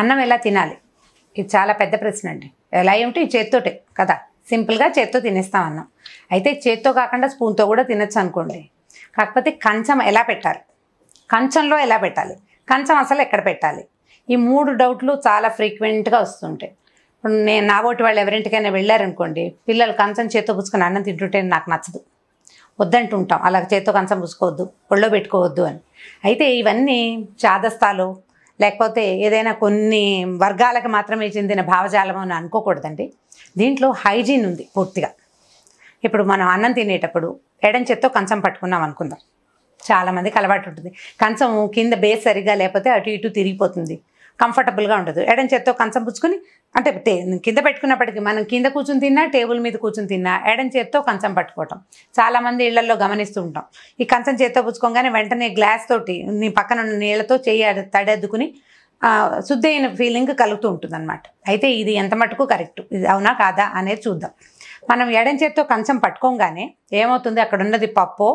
అన్నం ఎలా తినాలి ఇది చాలా పెద్ద ప్రశ్న అండి ఎలా ఏమిటి చేత్తోటే కదా సింపుల్గా చేత్తో తినేస్తాం అన్నం అయితే చేత్తో కాకుండా స్పూన్తో కూడా తినచ్చు అనుకోండి కాకపోతే కంచం ఎలా పెట్టాలి కంచంలో ఎలా పెట్టాలి కంచం అసలు ఎక్కడ పెట్టాలి ఈ మూడు డౌట్లు చాలా ఫ్రీక్వెంట్గా వస్తుంటాయి ఇప్పుడు నేను నా ఓటి వాళ్ళు ఎవరింటికైనా వెళ్ళారనుకోండి పిల్లలు కంచం చేత్తో పుచ్చుకొని అన్నం తింటుంటే నాకు నచ్చదు వద్దంటూ ఉంటాం అలా చేత్తో కంచం పుచ్చుకోవద్దు ఒళ్ళో పెట్టుకోవద్దు అని అయితే ఇవన్నీ చాదస్తాలు లేకపోతే ఏదైనా కొన్ని వర్గాలకు మాత్రమే చెందిన భావజాలం అని అనుకోకూడదండి దీంట్లో హైజీన్ ఉంది పూర్తిగా ఇప్పుడు మనం అన్నం తినేటప్పుడు ఎడం కంచం పట్టుకున్నాం అనుకుందాం చాలామందికి అలవాటు ఉంటుంది కంచం కింద బేస్ సరిగా లేకపోతే అటు ఇటు తిరిగిపోతుంది కంఫర్టబుల్గా ఉండదు ఎడం చేత్తో కంచం పుచ్చుకొని అంటే కింద పెట్టుకున్నప్పటికీ మనం కింద కూర్చుని తిన్నా టేబుల్ మీద కూర్చుని తిన్నా ఎడం చేత్తో కంచం పట్టుకోవటం చాలామంది ఇళ్లలో గమనిస్తూ ఉంటాం ఈ కంచం చేత్తో పుచ్చుకోగానే వెంటనే గ్లాస్ తోటి నీ పక్కన ఉన్న నీళ్లతో చేయి తడద్దుకుని అయిన ఫీలింగ్ కలుగుతూ ఉంటుందన్నమాట అయితే ఇది ఎంత మటుకు కరెక్ట్ ఇది అవునా కాదా అనేది చూద్దాం మనం ఎడం చేత్తో కంచం పట్టుకోగానే ఏమవుతుంది అక్కడ ఉన్నది పప్పో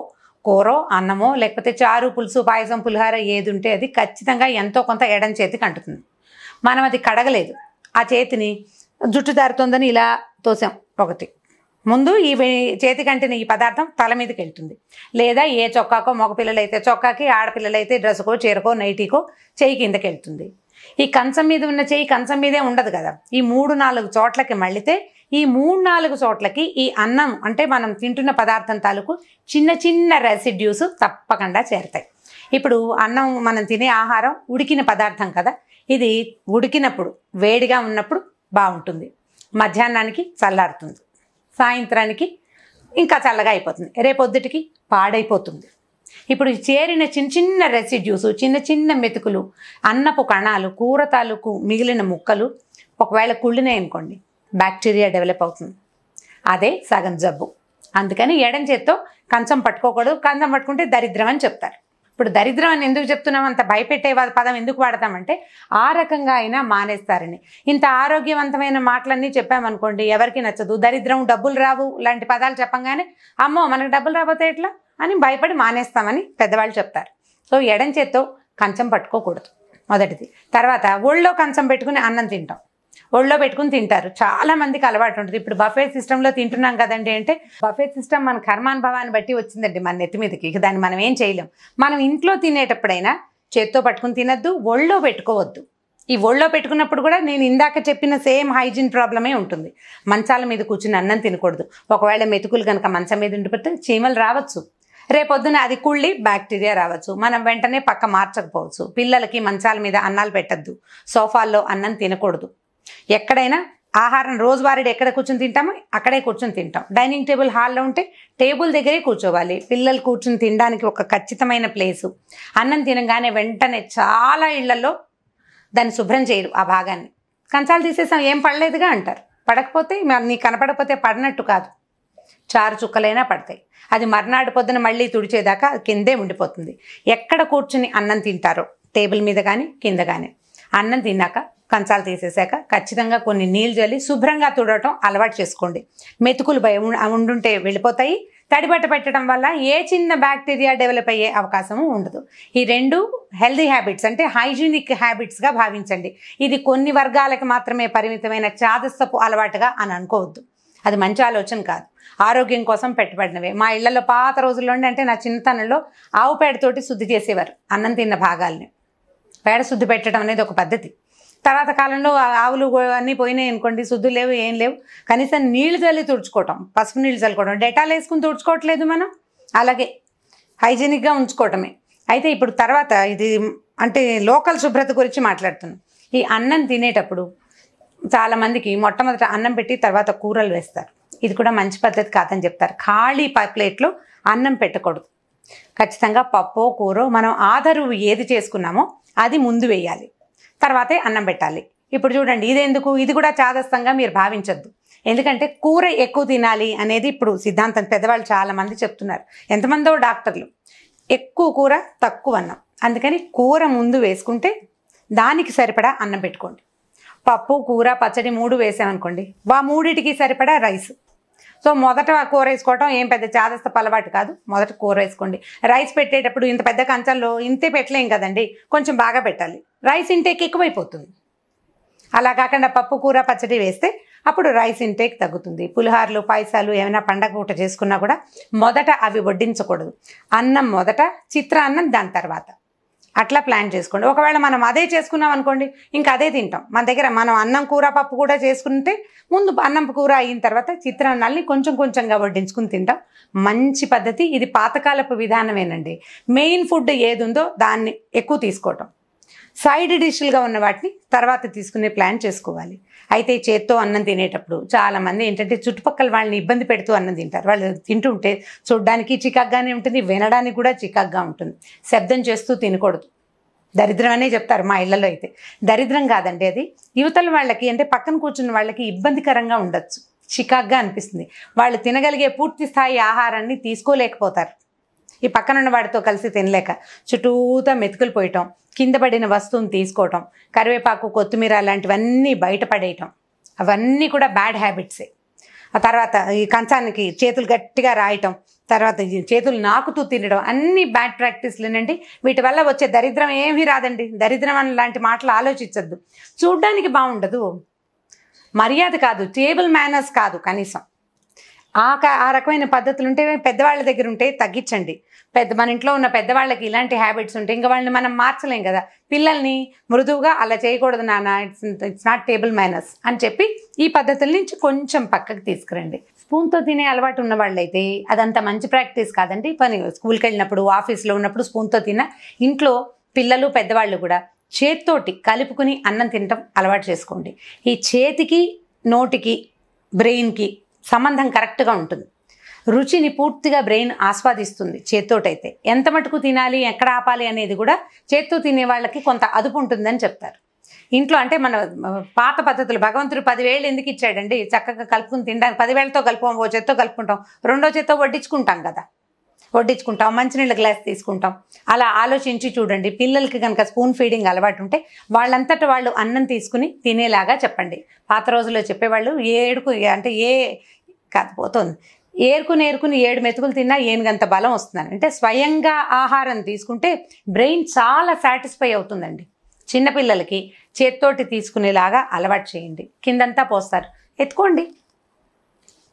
కూరో అన్నమో లేకపోతే చారు పులుసు పాయసం పులిహార ఏది ఉంటే అది ఖచ్చితంగా ఎంతో కొంత ఎడం చేతికి అంటుతుంది మనం అది కడగలేదు ఆ చేతిని జుట్టు దారుతుందని ఇలా తోసాం ఒకటి ముందు ఈ చేతి కంటిన ఈ పదార్థం తల మీదకి వెళ్తుంది లేదా ఏ చొక్కాకో మగపిల్లలైతే చొక్కాకి ఆడపిల్లలైతే డ్రెస్కో చీరకో నైటీకో చేయి కిందకి వెళ్తుంది ఈ కంచం మీద ఉన్న చేయి కంచం మీదే ఉండదు కదా ఈ మూడు నాలుగు చోట్లకి మళ్ళితే ఈ మూడు నాలుగు చోట్లకి ఈ అన్నం అంటే మనం తింటున్న పదార్థం తాలూకు చిన్న చిన్న రెసిడ్యూస్ తప్పకుండా చేరుతాయి ఇప్పుడు అన్నం మనం తినే ఆహారం ఉడికిన పదార్థం కదా ఇది ఉడికినప్పుడు వేడిగా ఉన్నప్పుడు బాగుంటుంది మధ్యాహ్నానికి చల్లారుతుంది సాయంత్రానికి ఇంకా చల్లగా అయిపోతుంది రేపొద్దుటికి పాడైపోతుంది ఇప్పుడు చేరిన చిన్న చిన్న రెసిడ్యూస్ చిన్న చిన్న మెతుకులు అన్నపు కణాలు కూర తాలూకు మిగిలిన ముక్కలు ఒకవేళ కుళ్ళినాయి అనుకోండి బ్యాక్టీరియా డెవలప్ అవుతుంది అదే సగం జబ్బు అందుకని ఎడం చేత్తో కంచం పట్టుకోకూడదు కంచం పట్టుకుంటే దరిద్రం అని చెప్తారు ఇప్పుడు దరిద్రం అని ఎందుకు చెప్తున్నాం అంత భయపెట్టే పదం ఎందుకు వాడతామంటే ఆ రకంగా అయినా మానేస్తారని ఇంత ఆరోగ్యవంతమైన మాటలన్నీ చెప్పామనుకోండి ఎవరికి నచ్చదు దరిద్రం డబ్బులు రావు లాంటి పదాలు చెప్పంగానే అమ్మో మనకు డబ్బులు రాబోతే ఎట్లా అని భయపడి మానేస్తామని పెద్దవాళ్ళు చెప్తారు సో ఎడం చేత్తో కంచం పట్టుకోకూడదు మొదటిది తర్వాత ఒళ్ళో కంచం పెట్టుకుని అన్నం తింటాం ఒళ్ళో పెట్టుకుని తింటారు చాలా మందికి అలవాటు ఉంటుంది ఇప్పుడు బఫే సిస్టంలో తింటున్నాం కదండి అంటే బఫే సిస్టమ్ మన కర్మానుభవాన్ని బట్టి వచ్చిందండి మన నెత్తి మీదకి ఇక దాన్ని మనం ఏం చేయలేం మనం ఇంట్లో తినేటప్పుడైనా చేత్తో పట్టుకుని తినద్దు ఒళ్ళో పెట్టుకోవద్దు ఈ ఒళ్ళో పెట్టుకున్నప్పుడు కూడా నేను ఇందాక చెప్పిన సేమ్ హైజీన్ ప్రాబ్లమే ఉంటుంది మంచాల మీద కూర్చుని అన్నం తినకూడదు ఒకవేళ మెతుకులు కనుక మంచం మీద ఉండిపోతే చీమలు రావచ్చు రేపొద్దున అది కుళ్ళి బ్యాక్టీరియా రావచ్చు మనం వెంటనే పక్క మార్చకపోవచ్చు పిల్లలకి మంచాల మీద అన్నాలు పెట్టద్దు సోఫాల్లో అన్నం తినకూడదు ఎక్కడైనా ఆహారం రోజువారీడు ఎక్కడ కూర్చొని తింటాము అక్కడే కూర్చొని తింటాం డైనింగ్ టేబుల్ హాల్లో ఉంటే టేబుల్ దగ్గరే కూర్చోవాలి పిల్లలు కూర్చొని తినడానికి ఒక ఖచ్చితమైన ప్లేసు అన్నం తినగానే వెంటనే చాలా ఇళ్లలో దాన్ని శుభ్రం చేయరు ఆ భాగాన్ని కంచాలు తీసేసాం ఏం పడలేదుగా అంటారు పడకపోతే నీ కనపడకపోతే పడినట్టు కాదు చారు చుక్కలైనా పడతాయి అది మర్నాడు పొద్దున మళ్ళీ తుడిచేదాకా కిందే ఉండిపోతుంది ఎక్కడ కూర్చుని అన్నం తింటారో టేబుల్ మీద కానీ కింద కానీ అన్నం తిన్నాక కంచాలు తీసేశాక ఖచ్చితంగా కొన్ని నీళ్ళు జల్లి శుభ్రంగా తుడవటం అలవాటు చేసుకోండి మెతుకులు భయ ఉండుంటే వెళ్ళిపోతాయి తడిబట్ట పెట్టడం వల్ల ఏ చిన్న బ్యాక్టీరియా డెవలప్ అయ్యే అవకాశము ఉండదు ఈ రెండు హెల్దీ హ్యాబిట్స్ అంటే హైజీనిక్ హ్యాబిట్స్గా భావించండి ఇది కొన్ని వర్గాలకు మాత్రమే పరిమితమైన చాదస్తపు అలవాటుగా అని అనుకోవద్దు అది మంచి ఆలోచన కాదు ఆరోగ్యం కోసం పెట్టుబడినవే మా ఇళ్లలో పాత రోజుల్లోనే అంటే నా చిన్నతనంలో ఆవు పేడతోటి శుద్ధి చేసేవారు అన్నం తిన్న భాగాల్ని పేడ శుద్ధి పెట్టడం అనేది ఒక పద్ధతి తర్వాత కాలంలో ఆవులు అన్నీ పోయినాయి అనుకోండి శుద్ధి లేవు ఏం లేవు కనీసం నీళ్లు చల్లి తుడుచుకోవటం పసుపు నీళ్ళు చల్లుకోవటం డెటాల్ వేసుకుని తుడుచుకోవట్లేదు మనం అలాగే హైజీనిక్గా ఉంచుకోవటమే అయితే ఇప్పుడు తర్వాత ఇది అంటే లోకల్ శుభ్రత గురించి మాట్లాడుతున్నాం ఈ అన్నం తినేటప్పుడు చాలామందికి మొట్టమొదట అన్నం పెట్టి తర్వాత కూరలు వేస్తారు ఇది కూడా మంచి పద్ధతి కాదని చెప్తారు ఖాళీ ప్లేట్లో అన్నం పెట్టకూడదు ఖచ్చితంగా పప్పు కూర మనం ఆధారు ఏది చేసుకున్నామో అది ముందు వేయాలి తర్వాతే అన్నం పెట్టాలి ఇప్పుడు చూడండి ఇదేందుకు ఇది కూడా చాదస్తంగా మీరు భావించద్దు ఎందుకంటే కూర ఎక్కువ తినాలి అనేది ఇప్పుడు సిద్ధాంతం పెద్దవాళ్ళు చాలామంది చెప్తున్నారు ఎంతమందో డాక్టర్లు ఎక్కువ కూర తక్కువ అన్నం అందుకని కూర ముందు వేసుకుంటే దానికి సరిపడా అన్నం పెట్టుకోండి పప్పు కూర పచ్చడి మూడు వేసామనుకోండి వా మూడిటికి సరిపడా రైస్ సో మొదట కూర వేసుకోవటం ఏం పెద్ద చాదస్త పలవాటు కాదు మొదట కూర వేసుకోండి రైస్ పెట్టేటప్పుడు ఇంత పెద్ద కంచంలో ఇంతే పెట్టలేం కదండి కొంచెం బాగా పెట్టాలి రైస్ ఇంటేక్ ఎక్కువైపోతుంది అలా కాకుండా పప్పు కూర పచ్చడి వేస్తే అప్పుడు రైస్ ఇంటేక్ తగ్గుతుంది పులిహార్లు పాయసాలు ఏమైనా పండగ పూట చేసుకున్నా కూడా మొదట అవి వడ్డించకూడదు అన్నం మొదట చిత్రాన్నం దాని తర్వాత అట్లా ప్లాన్ చేసుకోండి ఒకవేళ మనం అదే చేసుకున్నాం అనుకోండి ఇంకా అదే తింటాం మన దగ్గర మనం అన్నం కూర పప్పు కూడా చేసుకుంటే ముందు అన్నం కూర అయిన తర్వాత చిత్రాన్నాల్ని కొంచెం కొంచెంగా వడ్డించుకుని తింటాం మంచి పద్ధతి ఇది పాతకాలపు విధానమేనండి మెయిన్ ఫుడ్ ఏది ఉందో దాన్ని ఎక్కువ తీసుకోవటం సైడ్ డిష్లుగా ఉన్న వాటిని తర్వాత తీసుకునే ప్లాన్ చేసుకోవాలి అయితే చేత్తో అన్నం తినేటప్పుడు చాలామంది ఏంటంటే చుట్టుపక్కల వాళ్ళని ఇబ్బంది పెడుతూ అన్నం తింటారు వాళ్ళు తింటూ ఉంటే చూడ్డానికి చికాగ్గానే ఉంటుంది వినడానికి కూడా చికాగ్గా ఉంటుంది శబ్దం చేస్తూ తినకూడదు దరిద్రం అనే చెప్తారు మా ఇళ్లలో అయితే దరిద్రం కాదండి అది యువతల వాళ్ళకి అంటే పక్కన కూర్చున్న వాళ్ళకి ఇబ్బందికరంగా ఉండొచ్చు చికాగ్గా అనిపిస్తుంది వాళ్ళు తినగలిగే పూర్తి స్థాయి ఆహారాన్ని తీసుకోలేకపోతారు ఈ ఉన్న వాడితో కలిసి తినలేక చుట్టూతా మెతుకులు పోయటం కింద పడిన వస్తువుని తీసుకోవటం కరివేపాకు కొత్తిమీర లాంటివన్నీ బయటపడేయటం అవన్నీ కూడా బ్యాడ్ హ్యాబిట్సే ఆ తర్వాత ఈ కంచానికి చేతులు గట్టిగా రాయటం తర్వాత చేతులు నాకుతూ తినడం అన్ని బ్యాడ్ ప్రాక్టీస్లేనండి వీటి వల్ల వచ్చే దరిద్రం ఏమీ రాదండి దరిద్రం అని లాంటి మాటలు ఆలోచించద్దు చూడ్డానికి బాగుండదు మర్యాద కాదు టేబుల్ మేనర్స్ కాదు కనీసం ఆ ఆ రకమైన పద్ధతులు ఉంటే పెద్దవాళ్ళ దగ్గర ఉంటే తగ్గించండి పెద్ద మన ఇంట్లో ఉన్న పెద్దవాళ్ళకి ఇలాంటి హ్యాబిట్స్ ఉంటాయి ఇంకా వాళ్ళని మనం మార్చలేం కదా పిల్లల్ని మృదువుగా అలా చేయకూడదు నాన్న it's it's not table manners అని చెప్పి ఈ పద్ధతుల నుంచి కొంచెం పక్కకు తీసుకురండి స్పూన్తో తినే అలవాటు ఉన్న వాళ్ళైతే అదంత మంచి ప్రాక్టీస్ కాదండి పని స్కూల్కి వెళ్ళినప్పుడు ఆఫీస్లో ఉన్నప్పుడు స్పూన్తో తిన్న ఇంట్లో పిల్లలు పెద్దవాళ్ళు కూడా చేత్తోటి కలుపుకుని అన్నం తినటం అలవాటు చేసుకోండి ఈ చేతికి నోటికి బ్రెయిన్కి సంబంధం కరెక్ట్గా ఉంటుంది రుచిని పూర్తిగా బ్రెయిన్ ఆస్వాదిస్తుంది చేత్తోటైతే ఎంత మటుకు తినాలి ఎక్కడ ఆపాలి అనేది కూడా చేత్తో తినే వాళ్ళకి కొంత అదుపు ఉంటుందని చెప్తారు ఇంట్లో అంటే మన పాత పద్ధతులు భగవంతుడు పదివేలు ఎందుకు ఇచ్చాడండి చక్కగా కలుపుకుని తినడానికి పదివేలతో కలుపుకో ఓ చేత్తో కలుపుకుంటాం రెండో చేత్తో వడ్డించుకుంటాం కదా వడ్డించుకుంటాం మంచినీళ్ళ గ్లాస్ తీసుకుంటాం అలా ఆలోచించి చూడండి పిల్లలకి కనుక స్పూన్ ఫీడింగ్ అలవాటు ఉంటే వాళ్ళంతట వాళ్ళు అన్నం తీసుకుని తినేలాగా చెప్పండి పాత రోజుల్లో చెప్పేవాళ్ళు ఏడుకు అంటే ఏ కాదు ఏరుకుని ఏరుకుని ఏడు మెతుకులు తిన్నా ఏనుగంత బలం వస్తుందని అంటే స్వయంగా ఆహారం తీసుకుంటే బ్రెయిన్ చాలా సాటిస్ఫై అవుతుందండి చిన్నపిల్లలకి చేత్తోటి తీసుకునేలాగా అలవాటు చేయండి కిందంతా పోస్తారు ఎత్తుకోండి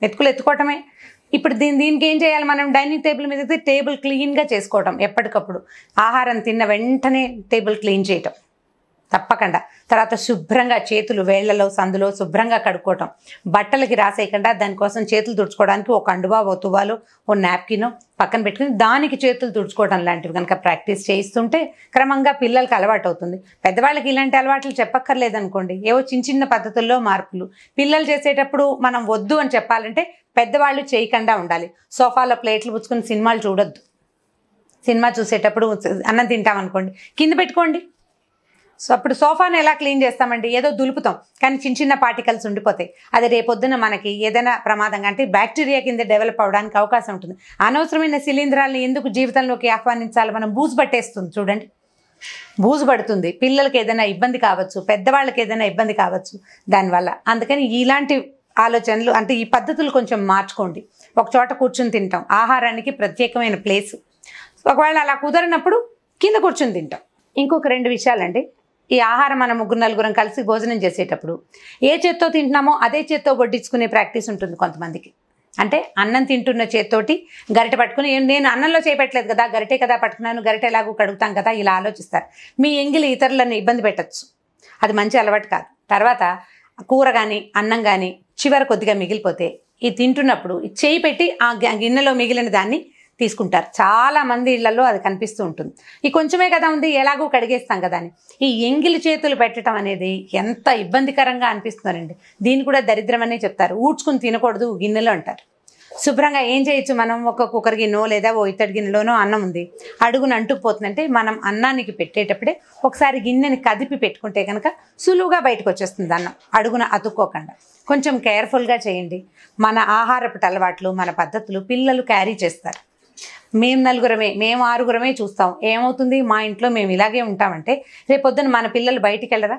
మెతుకులు ఎత్తుకోవటమే ఇప్పుడు దీని దీనికి ఏం చేయాలి మనం డైనింగ్ టేబుల్ మీద టేబుల్ క్లీన్గా చేసుకోవటం ఎప్పటికప్పుడు ఆహారం తిన్న వెంటనే టేబుల్ క్లీన్ చేయటం తప్పకుండా తర్వాత శుభ్రంగా చేతులు వేళ్లలో సందులో శుభ్రంగా కడుక్కోవటం బట్టలకి రాసేయకుండా దానికోసం చేతులు తుడుచుకోవడానికి ఒక అండువా ఓ తువాలు ఓ నాప్కిన్ పక్కన పెట్టుకుని దానికి చేతులు తుడుచుకోవడం లాంటివి కనుక ప్రాక్టీస్ చేయిస్తుంటే క్రమంగా పిల్లలకి అలవాటు అవుతుంది పెద్దవాళ్ళకి ఇలాంటి అలవాట్లు చెప్పక్కర్లేదనుకోండి ఏవో చిన్న చిన్న పద్ధతుల్లో మార్పులు పిల్లలు చేసేటప్పుడు మనం వద్దు అని చెప్పాలంటే పెద్దవాళ్ళు చేయకుండా ఉండాలి సోఫాలో ప్లేట్లు పుచ్చుకుని సినిమాలు చూడొద్దు సినిమా చూసేటప్పుడు అన్నం తింటాం అనుకోండి కింద పెట్టుకోండి సో అప్పుడు సోఫాను ఎలా క్లీన్ చేస్తామండి ఏదో దులుపుతాం కానీ చిన్న చిన్న పార్టికల్స్ ఉండిపోతాయి అది రేపొద్దున మనకి ఏదైనా ప్రమాదంగా అంటే బ్యాక్టీరియా కింద డెవలప్ అవడానికి అవకాశం ఉంటుంది అనవసరమైన శిలీంధ్రాలను ఎందుకు జీవితంలోకి ఆహ్వానించాలి మనం బూజు పట్టేస్తుంది చూడండి బూజు పడుతుంది పిల్లలకి ఏదైనా ఇబ్బంది కావచ్చు పెద్దవాళ్ళకి ఏదైనా ఇబ్బంది కావచ్చు దానివల్ల అందుకని ఇలాంటి ఆలోచనలు అంటే ఈ పద్ధతులు కొంచెం మార్చుకోండి ఒక చోట కూర్చుని తింటాం ఆహారానికి ప్రత్యేకమైన ప్లేస్ ఒకవేళ అలా కుదరినప్పుడు కింద కూర్చుని తింటాం ఇంకొక రెండు విషయాలండి ఈ ఆహారం మనం ముగ్గురు నలుగురం కలిసి భోజనం చేసేటప్పుడు ఏ చేత్తో తింటున్నామో అదే చేత్తో వడ్డించుకునే ప్రాక్టీస్ ఉంటుంది కొంతమందికి అంటే అన్నం తింటున్న చేత్తోటి గరిట పట్టుకుని నేను అన్నంలో చేపెట్టలేదు కదా గరిటే కదా పట్టుకున్నాను గరిట ఎలాగో కడుగుతాం కదా ఇలా ఆలోచిస్తారు మీ ఎంగిలి ఇతరులను ఇబ్బంది పెట్టచ్చు అది మంచి అలవాటు కాదు తర్వాత కూర కానీ అన్నం కానీ చివర కొద్దిగా మిగిలిపోతే ఈ తింటున్నప్పుడు చేయి పెట్టి ఆ గిన్నెలో మిగిలిన దాన్ని తీసుకుంటారు చాలా మంది ఇళ్లలో అది కనిపిస్తూ ఉంటుంది ఈ కొంచెమే కదా ఉంది ఎలాగో కడిగేస్తాం కదా అని ఈ ఎంగిలి చేతులు పెట్టడం అనేది ఎంత ఇబ్బందికరంగా అనిపిస్తున్నారండి దీన్ని కూడా దరిద్రమనే చెప్తారు ఊడ్చుకుని తినకూడదు గిన్నెలో అంటారు శుభ్రంగా ఏం చేయొచ్చు మనం ఒక కుక్కర్ గిన్నెలో లేదా ఓ ఇత్తడి గిన్నెలోనో అన్నం ఉంది అడుగున అంటుకుపోతుందంటే మనం అన్నానికి పెట్టేటప్పుడే ఒకసారి గిన్నెని కదిపి పెట్టుకుంటే కనుక సులువుగా బయటకు వచ్చేస్తుంది అన్నం అడుగున అతుక్కోకుండా కొంచెం కేర్ఫుల్గా చేయండి మన ఆహారపు అలవాట్లు మన పద్ధతులు పిల్లలు క్యారీ చేస్తారు మేము నలుగురమే మేము ఆరుగురమే చూస్తాం ఏమవుతుంది మా ఇంట్లో మేము ఇలాగే ఉంటామంటే రేపొద్దున మన పిల్లలు బయటికి వెళ్ళరా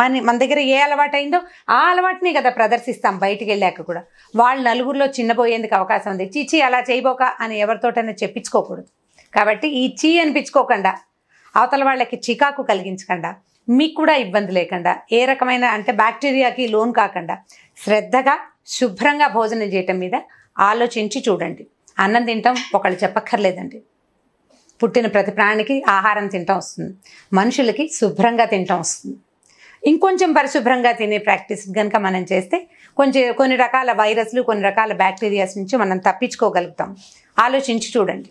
మన మన దగ్గర ఏ అలవాటైందో ఆ అలవాటునే కదా ప్రదర్శిస్తాం బయటికి వెళ్ళాక కూడా వాళ్ళు నలుగురిలో చిన్నపోయేందుకు అవకాశం ఉంది చీచి అలా చేయబోక అని ఎవరితోటైనా చెప్పించుకోకూడదు కాబట్టి ఈ చీ అనిపించుకోకుండా అవతల వాళ్ళకి చికాకు కలిగించకుండా మీకు కూడా ఇబ్బంది లేకుండా ఏ రకమైన అంటే బ్యాక్టీరియాకి లోన్ కాకుండా శ్రద్ధగా శుభ్రంగా భోజనం చేయటం మీద ఆలోచించి చూడండి అన్నం తింటాం ఒకళ్ళు చెప్పక్కర్లేదండి పుట్టిన ప్రతి ప్రాణికి ఆహారం తింటాం వస్తుంది మనుషులకి శుభ్రంగా తింటాం వస్తుంది ఇంకొంచెం పరిశుభ్రంగా తినే ప్రాక్టీస్ కనుక మనం చేస్తే కొంచెం కొన్ని రకాల వైరస్లు కొన్ని రకాల బ్యాక్టీరియాస్ నుంచి మనం తప్పించుకోగలుగుతాం ఆలోచించి చూడండి